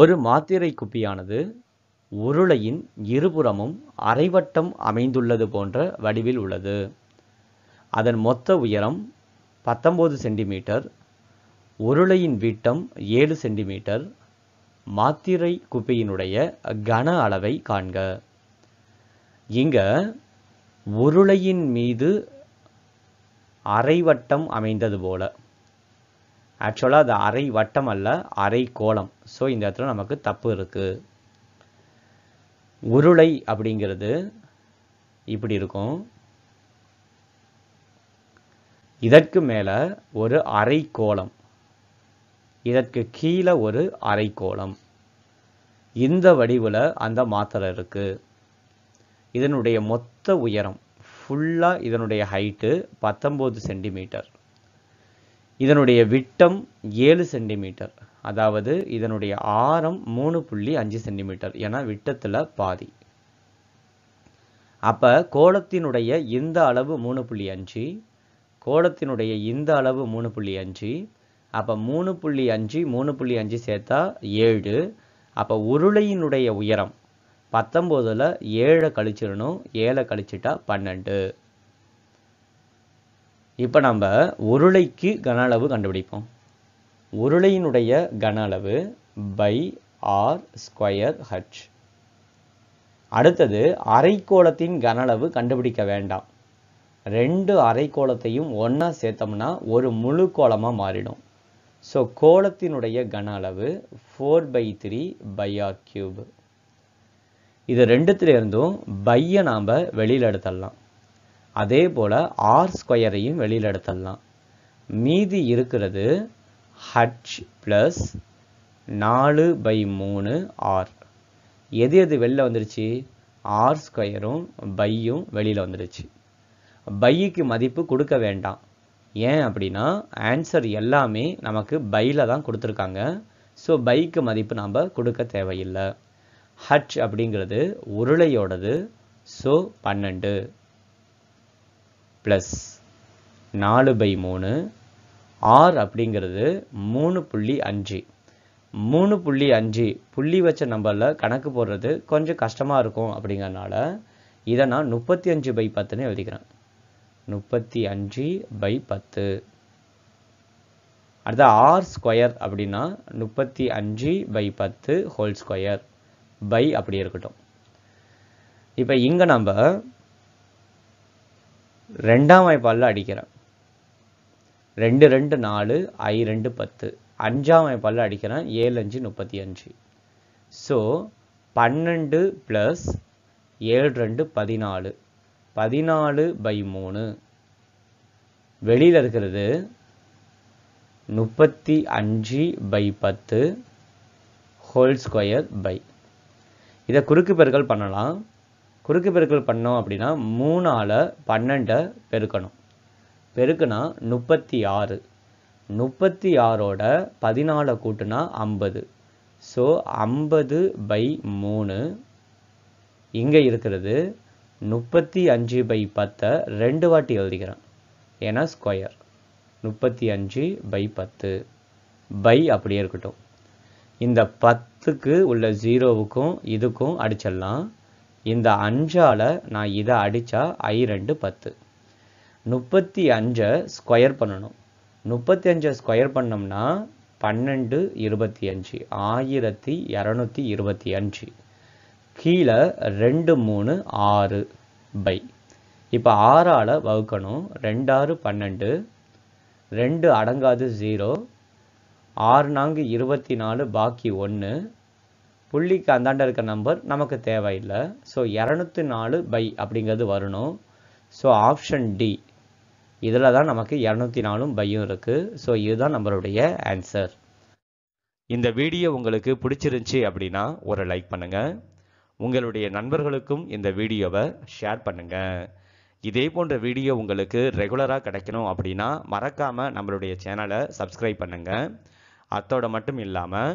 ஒரு மாத்திரை குப்பியானது உருளையின் இருபுறமும் அரைவட்டம் அமைந்துள்ளது போன்ற வடிவில் உள்ளது அதன் மொத்த உயரம் பத்தொம்போது சென்டிமீட்டர் உருளையின் விட்டம் ஏழு சென்டிமீட்டர் மாத்திரை குப்பியினுடைய கன அளவை காண்க இங்க உருளையின் மீது அரைவட்டம் அமைந்தது போல ஆக்சுவலாக அது அரை வட்டம் அல்ல அரை கோலம் ஸோ இந்த இடத்துல நமக்கு தப்பு இருக்குது உருளை அப்படிங்கிறது இப்படி இருக்கும் இதற்கு மேலே ஒரு அரை கோலம் இதற்கு கீழே ஒரு அரை கோலம் இந்த வடிவில் அந்த மாத்திரை இருக்குது இதனுடைய மொத்த உயரம் ஃபுல்லாக இதனுடைய ஹைட்டு பத்தொம்போது சென்டிமீட்டர் இதனுடைய விட்டம் ஏழு சென்டிமீட்டர் அதாவது இதனுடைய ஆரம் மூணு புள்ளி அஞ்சு சென்டிமீட்டர் ஏன்னா விட்டத்தில் பாதி அப்போ கோலத்தினுடைய இந்த அளவு மூணு புள்ளி அஞ்சு கோலத்தினுடைய இந்த அளவு மூணு புள்ளி அஞ்சு அப்போ மூணு புள்ளி அஞ்சு மூணு புள்ளி அஞ்சு சேர்த்தா ஏழு அப்போ உருளையினுடைய உயரம் பத்தொம்போதில் ஏழை கழிச்சிடணும் ஏழை கழிச்சிட்டா பன்னெண்டு இப்போ நம்ம உருளைக்கு கன அளவு கண்டுபிடிப்போம் உருளையினுடைய கன அளவு பை ஆர் ஸ்கொயர் ஹச் அடுத்தது அரைக்கோளத்தின் கன அளவு கண்டுபிடிக்க வேண்டாம் ரெண்டு அரைக்கோளத்தையும் ஒன்றா சேர்த்தோம்னா ஒரு முழு கோலமாக மாறிடும் ஸோ கோலத்தினுடைய கன அளவு four by three pi r cube இது ரெண்டுத்துல இருந்தும் பையை நாம் வெளியில் எடுத்துடலாம் அதே போல் ஆர் ஸ்கொயரையும் வெளியில் எடுத்துடலாம் மீதி இருக்கிறது ஹச் ப்ளஸ் நாலு பை மூணு ஆர் எது எது வெளில வந்துருச்சு ஆர் ஸ்கொயரும் பையும் வெளியில் வந்துருச்சு பைக்கு மதிப்பு கொடுக்க வேண்டாம் ஏன் அப்படின்னா ஆன்சர் எல்லாமே நமக்கு பையில் தான் கொடுத்துருக்காங்க ஸோ பைக்கு மதிப்பு நாம் கொடுக்க தேவையில்லை ஹச் அப்படிங்கிறது உருளையோடது ஸோ பன்னெண்டு ப்ளஸ் நாலு பை மூணு ஆர் அப்படிங்கிறது மூணு புள்ளி அஞ்சு மூணு புள்ளி அஞ்சு புள்ளி வச்ச நம்பரில் கணக்கு போடுறது கொஞ்சம் கஷ்டமாக இருக்கும் அப்படிங்கிறனால இதை நான் முப்பத்தி அஞ்சு பை பத்துன்னு எழுதிக்கிறேன் முப்பத்தி அஞ்சு பை பத்து அடுத்த ஆர் ஸ்கொயர் அப்படின்னா முப்பத்தி அஞ்சு பை பத்து ஹோல் ஸ்கொயர் பை அப்படி இருக்கட்டும் இப்போ இங்கே நம்ம ரெண்டாம் வாய்ப்பாலில் அடிக்கிறேன் ரெண்டு ரெண்டு நாலு ஐ ரெண்டு பத்து அஞ்சாம் வாய்ப்பாலில் அடிக்கிறேன் ஏழு அஞ்சு முப்பத்தி அஞ்சு ஸோ பன்னெண்டு ப்ளஸ் ஏழு ரெண்டு பதினாலு பதினாலு பை மூணு வெளியில் இருக்கிறது முப்பத்தி அஞ்சு பை பத்து ஹோல் ஸ்கொயர் பை இதை குறுக்கு பெருக்கல் பண்ணலாம் குறுக்கு பெருக்கல் பண்ணோம் அப்படின்னா மூணால் பன்னெண்டை பெருக்கணும் பெருக்குனா முப்பத்தி ஆறு முப்பத்தி ஆறோட பதினாலை கூட்டுனா ஐம்பது ஸோ ஐம்பது பை மூணு இங்கே இருக்கிறது முப்பத்தி அஞ்சு பை பத்தை ரெண்டு வாட்டி எழுதிக்கிறேன் ஏன்னா ஸ்கொயர் முப்பத்தி அஞ்சு பை பத்து பை அப்படியே இருக்கட்டும் இந்த பத்துக்கு உள்ள ஜீரோவுக்கும் இதுக்கும் அடிச்சிடலாம் இந்த அஞ்சால் நான் இதை அடித்தா ஐ ரெண்டு பத்து முப்பத்தி அஞ்சை ஸ்கொயர் பண்ணணும் முப்பத்தி அஞ்சை ஸ்கொயர் பண்ணோம்னா பன்னெண்டு இருபத்தி அஞ்சு ஆயிரத்தி இரநூத்தி இருபத்தி அஞ்சு கீழே ரெண்டு மூணு ஆறு பை இப்போ ஆறால் வகுக்கணும் ரெண்டாறு பன்னெண்டு ரெண்டு அடங்காது ஜீரோ ஆறு நான்கு இருபத்தி நாலு பாக்கி ஒன்று புள்ளிக்கு அந்தாண்ட இருக்க நம்பர் நமக்கு தேவையில்லை ஸோ இரநூத்தி நாலு பை அப்படிங்கிறது வரணும் ஸோ ஆப்ஷன் டி இதில் தான் நமக்கு இரநூத்தி நாலும் பையும் இருக்குது ஸோ இதுதான் நம்மளுடைய ஆன்சர் இந்த வீடியோ உங்களுக்கு பிடிச்சிருந்துச்சி அப்படின்னா ஒரு லைக் பண்ணுங்கள் உங்களுடைய நண்பர்களுக்கும் இந்த வீடியோவை ஷேர் பண்ணுங்கள் இதே போன்ற வீடியோ உங்களுக்கு ரெகுலராக கிடைக்கணும் அப்படின்னா மறக்காமல் நம்மளுடைய சேனலை சப்ஸ்கிரைப் பண்ணுங்கள் அத்தோட மட்டும் இல்லாமல்